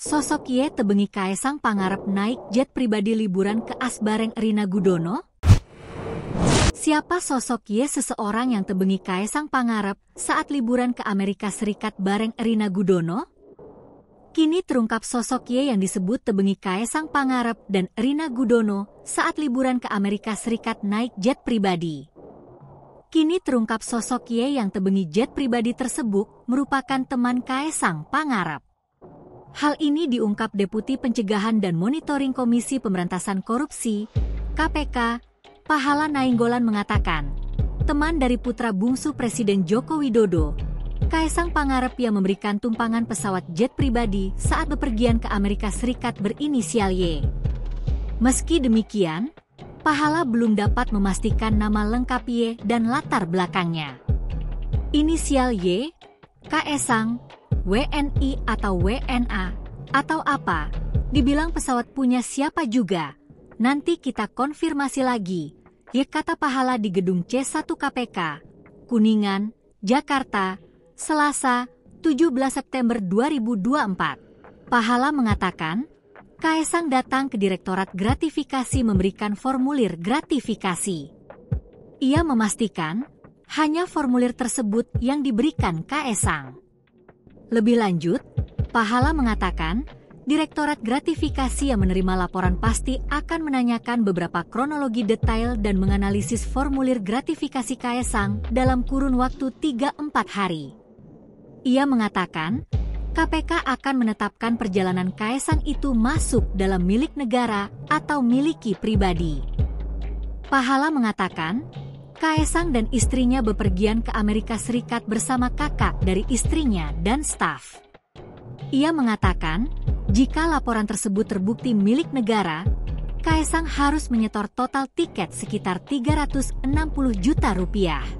Sosok Ye tebengi Kaesang Pangarep naik jet pribadi liburan ke Asbareng Rina Gudono? Siapa sosok Ye seseorang yang tebengi Kaesang Pangarep saat liburan ke Amerika Serikat bareng Rina Gudono? Kini terungkap sosok Ye yang disebut tebengi Kaesang Pangarep dan Rina Gudono saat liburan ke Amerika Serikat naik jet pribadi. Kini terungkap sosok Ye yang tebengi jet pribadi tersebut merupakan teman Kaesang Pangarep. Hal ini diungkap Deputi Pencegahan dan Monitoring Komisi Pemberantasan Korupsi, KPK, Pahala Nainggolan mengatakan, teman dari putra bungsu Presiden Joko Widodo, Kaisang Pangarep yang memberikan tumpangan pesawat jet pribadi saat bepergian ke Amerika Serikat berinisial Y. Meski demikian, Pahala belum dapat memastikan nama lengkap Y dan latar belakangnya. Inisial Y, Kaisang, e WNI atau WNA, atau apa, dibilang pesawat punya siapa juga. Nanti kita konfirmasi lagi. Ya kata pahala di gedung C1 KPK, Kuningan, Jakarta, Selasa, 17 September 2024. Pahala mengatakan, Kaisang datang ke Direktorat Gratifikasi memberikan formulir gratifikasi. Ia memastikan, hanya formulir tersebut yang diberikan Kaisang. Lebih lanjut, Pahala mengatakan, Direktorat Gratifikasi yang menerima laporan pasti akan menanyakan beberapa kronologi detail dan menganalisis formulir gratifikasi Kaisang dalam kurun waktu 3-4 hari. Ia mengatakan, KPK akan menetapkan perjalanan Kaisang itu masuk dalam milik negara atau miliki pribadi. Pahala mengatakan, Kaesang dan istrinya bepergian ke Amerika Serikat bersama kakak dari istrinya dan staf. Ia mengatakan, jika laporan tersebut terbukti milik negara, Kaesang harus menyetor total tiket sekitar 360 juta rupiah.